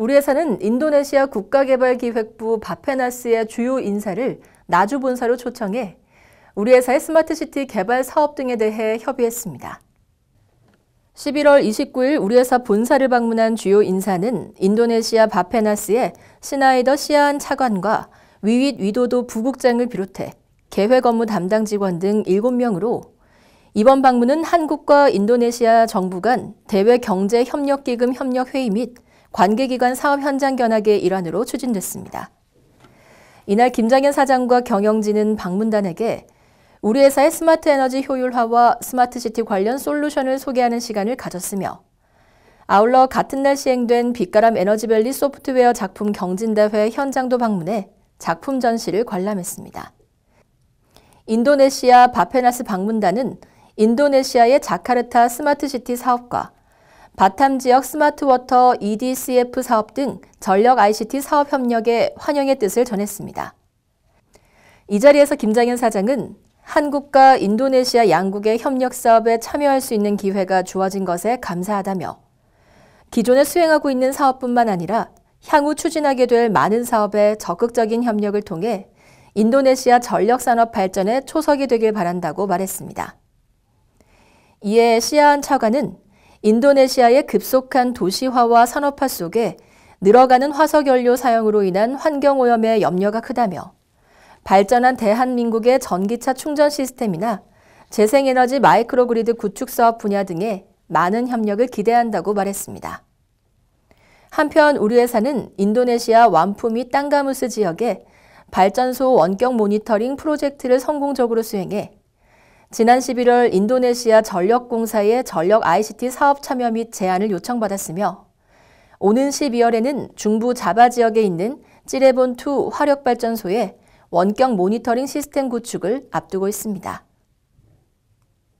우리 회사는 인도네시아 국가개발기획부 바페나스의 주요 인사를 나주 본사로 초청해 우리 회사의 스마트시티 개발 사업 등에 대해 협의했습니다. 11월 29일 우리 회사 본사를 방문한 주요 인사는 인도네시아 바페나스의 시나이더 시아한 차관과 위윗 위도도 부국장을 비롯해 계획 업무 담당 직원 등 7명으로 이번 방문은 한국과 인도네시아 정부 간 대외 경제 협력 기금 협력 회의 및 관계기관 사업 현장 견학의 일환으로 추진됐습니다. 이날 김장현 사장과 경영진은 방문단에게 우리 회사의 스마트 에너지 효율화와 스마트 시티 관련 솔루션을 소개하는 시간을 가졌으며 아울러 같은 날 시행된 빛가람 에너지밸리 소프트웨어 작품 경진대회 현장도 방문해 작품 전시를 관람했습니다. 인도네시아 바페나스 방문단은 인도네시아의 자카르타 스마트시티 사업과 바탐 지역 스마트 워터 EDCF 사업 등 전력 ICT 사업 협력에 환영의 뜻을 전했습니다. 이 자리에서 김장현 사장은 한국과 인도네시아 양국의 협력 사업에 참여할 수 있는 기회가 주어진 것에 감사하다며 기존에 수행하고 있는 사업뿐만 아니라 향후 추진하게 될 많은 사업의 적극적인 협력을 통해 인도네시아 전력산업 발전에 초석이 되길 바란다고 말했습니다. 이에 시아한 차관은 인도네시아의 급속한 도시화와 산업화 속에 늘어가는 화석연료 사용으로 인한 환경오염의 염려가 크다며 발전한 대한민국의 전기차 충전 시스템이나 재생에너지 마이크로그리드 구축 사업 분야 등에 많은 협력을 기대한다고 말했습니다. 한편 우리 회사는 인도네시아 완품미 땅가무스 지역에 발전소 원격 모니터링 프로젝트를 성공적으로 수행해 지난 11월 인도네시아 전력공사의 전력 ICT 사업 참여 및 제안을 요청받았으며 오는 12월에는 중부 자바 지역에 있는 찌레본2 화력발전소에 원격 모니터링 시스템 구축을 앞두고 있습니다.